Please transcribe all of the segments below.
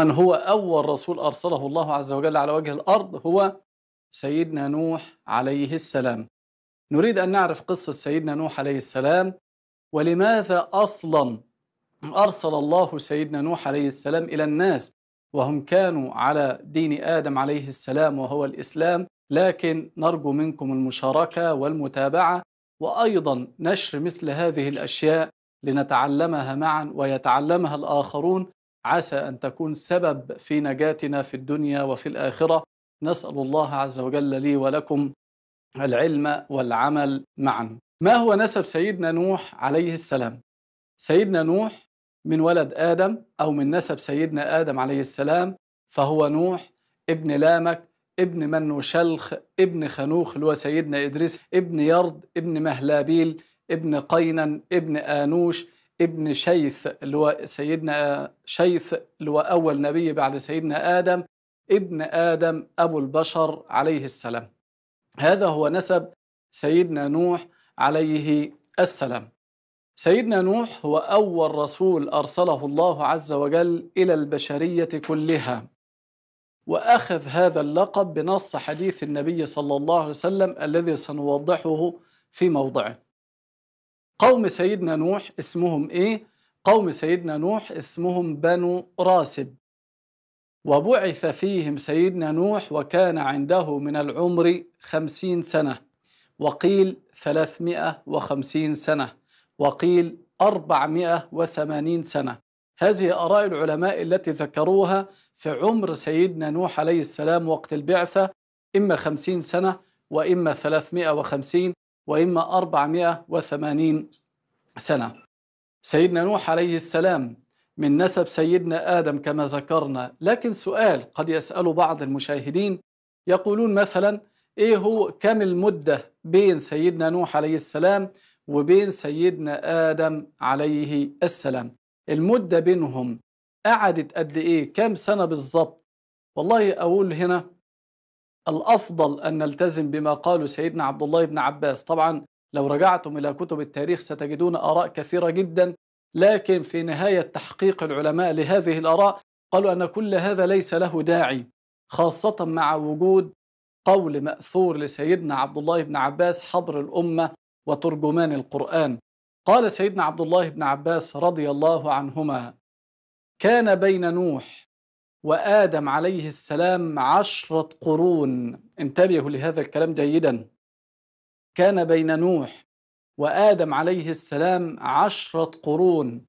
من هو أول رسول أرسله الله عز وجل على وجه الأرض هو سيدنا نوح عليه السلام نريد أن نعرف قصة سيدنا نوح عليه السلام ولماذا أصلا أرسل الله سيدنا نوح عليه السلام إلى الناس وهم كانوا على دين آدم عليه السلام وهو الإسلام لكن نرجو منكم المشاركة والمتابعة وأيضا نشر مثل هذه الأشياء لنتعلمها معا ويتعلمها الآخرون عسى ان تكون سبب في نجاتنا في الدنيا وفي الاخره نسال الله عز وجل لي ولكم العلم والعمل معا ما هو نسب سيدنا نوح عليه السلام سيدنا نوح من ولد ادم او من نسب سيدنا ادم عليه السلام فهو نوح ابن لامك ابن منوشلخ ابن خنوخ اللي هو سيدنا ادريس ابن يرد ابن مهلابيل ابن قينن ابن انوش ابن شيث اللي هو سيدنا شيث اللي هو أول نبي بعد سيدنا آدم ابن آدم أبو البشر عليه السلام هذا هو نسب سيدنا نوح عليه السلام سيدنا نوح هو أول رسول أرسله الله عز وجل إلى البشرية كلها وأخذ هذا اللقب بنص حديث النبي صلى الله عليه وسلم الذي سنوضحه في موضعه قوم سيدنا نوح اسمهم إيه؟ قوم سيدنا نوح اسمهم بنو راسب وبعث فيهم سيدنا نوح وكان عنده من العمر خمسين سنة وقيل ثلاثمائة وخمسين سنة وقيل أربعمائة وثمانين سنة هذه آراء العلماء التي ذكروها في عمر سيدنا نوح عليه السلام وقت البعثة إما خمسين سنة وإما ثلاثمائة وخمسين وإما 480 سنة سيدنا نوح عليه السلام من نسب سيدنا آدم كما ذكرنا لكن سؤال قد يسأله بعض المشاهدين يقولون مثلا إيه هو كم المدة بين سيدنا نوح عليه السلام وبين سيدنا آدم عليه السلام المدة بينهم قعدت قد إيه كم سنة بالظبط والله أقول هنا الافضل ان نلتزم بما قاله سيدنا عبد الله بن عباس طبعا لو رجعتم الى كتب التاريخ ستجدون اراء كثيره جدا لكن في نهايه تحقيق العلماء لهذه الاراء قالوا ان كل هذا ليس له داعي خاصه مع وجود قول ماثور لسيدنا عبد الله بن عباس حبر الامه وترجمان القران قال سيدنا عبد الله بن عباس رضي الله عنهما كان بين نوح وآدم عليه السلام عشرة قرون انتبهوا لهذا الكلام جيدا كان بين نوح وآدم عليه السلام عشرة قرون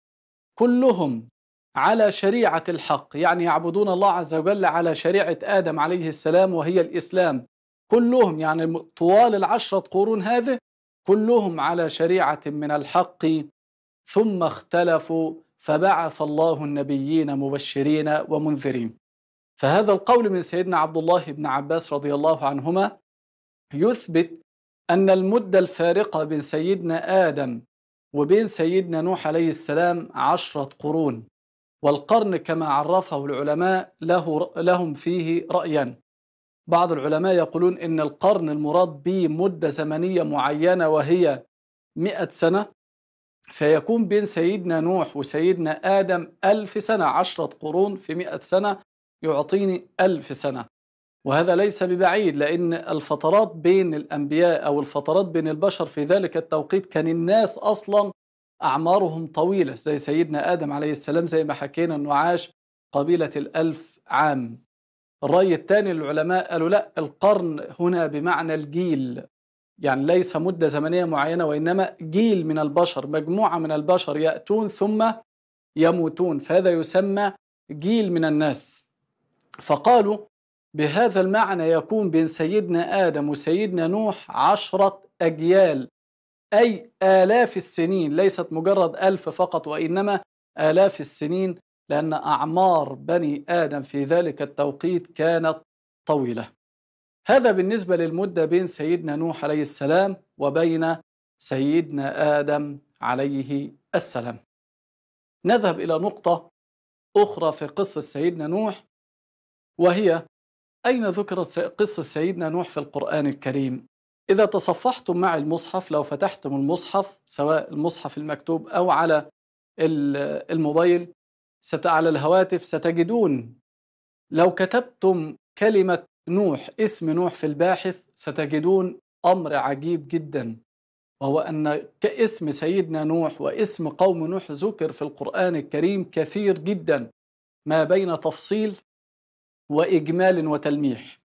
كلهم على شريعة الحق يعني يعبدون الله عز وجل على شريعة آدم عليه السلام وهي الإسلام كلهم يعني طوال العشرة قرون هذه كلهم على شريعة من الحق ثم اختلفوا فبعث الله النبيين مبشرين ومنذرين فهذا القول من سيدنا عبد الله بن عباس رضي الله عنهما يثبت أن المدة الفارقة بين سيدنا آدم وبين سيدنا نوح عليه السلام عشرة قرون والقرن كما عرفه العلماء له لهم فيه رايا بعض العلماء يقولون إن القرن المراد به مدة زمنية معينة وهي مئة سنة فيكون بين سيدنا نوح وسيدنا آدم ألف سنة عشرة قرون في مئة سنة يعطيني ألف سنة وهذا ليس ببعيد لأن الفترات بين الأنبياء أو الفترات بين البشر في ذلك التوقيت كان الناس أصلا أعمارهم طويلة زي سيدنا آدم عليه السلام زي ما حكينا أنه عاش قبيلة الألف عام الرأي الثاني للعلماء قالوا لا القرن هنا بمعنى الجيل يعني ليس مدة زمنية معينة وإنما جيل من البشر مجموعة من البشر يأتون ثم يموتون فهذا يسمى جيل من الناس فقالوا بهذا المعنى يكون بين سيدنا آدم وسيدنا نوح عشرة أجيال أي آلاف السنين ليست مجرد ألف فقط وإنما آلاف السنين لأن أعمار بني آدم في ذلك التوقيت كانت طويلة هذا بالنسبة للمدة بين سيدنا نوح عليه السلام وبين سيدنا آدم عليه السلام نذهب إلى نقطة أخرى في قصة سيدنا نوح وهي أين ذكرت قصة سيدنا نوح في القرآن الكريم إذا تصفحتم مع المصحف لو فتحتم المصحف سواء المصحف المكتوب أو على الموبايل على الهواتف ستجدون لو كتبتم كلمة نوح اسم نوح في الباحث ستجدون أمر عجيب جدا وهو أن كاسم سيدنا نوح واسم قوم نوح ذكر في القرآن الكريم كثير جدا ما بين تفصيل وإجمال وتلميح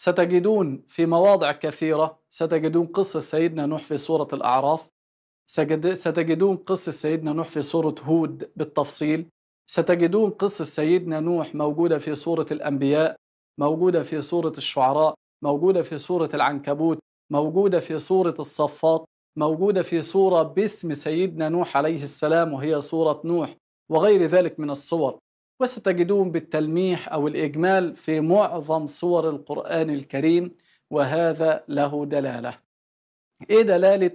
ستجدون في مواضع كثيرة ستجدون قصة سيدنا نوح في سورة الأعراف ستجدون قصة سيدنا نوح في سورة هود بالتفصيل ستجدون قصة سيدنا نوح موجودة في سورة الأنبياء موجودة في سورة الشعراء موجودة في سورة العنكبوت موجودة في سورة الصفات موجودة في سورة باسم سيدنا نوح عليه السلام وهي سورة نوح وغير ذلك من الصور وستجدون بالتلميح أو الإجمال في معظم صور القرآن الكريم وهذا له دلالة إيه دلالة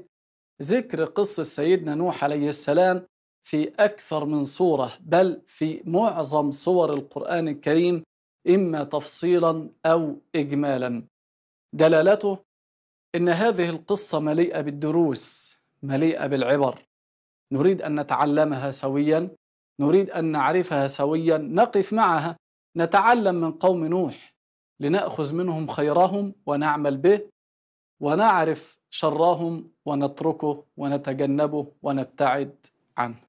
ذكر قصة سيدنا نوح عليه السلام في أكثر من صورة بل في معظم صور القرآن الكريم إما تفصيلا أو إجمالا دلالته إن هذه القصة مليئة بالدروس مليئة بالعبر نريد أن نتعلمها سويا نريد أن نعرفها سويا نقف معها نتعلم من قوم نوح لنأخذ منهم خيرهم ونعمل به ونعرف شرهم ونتركه ونتجنبه ونبتعد عنه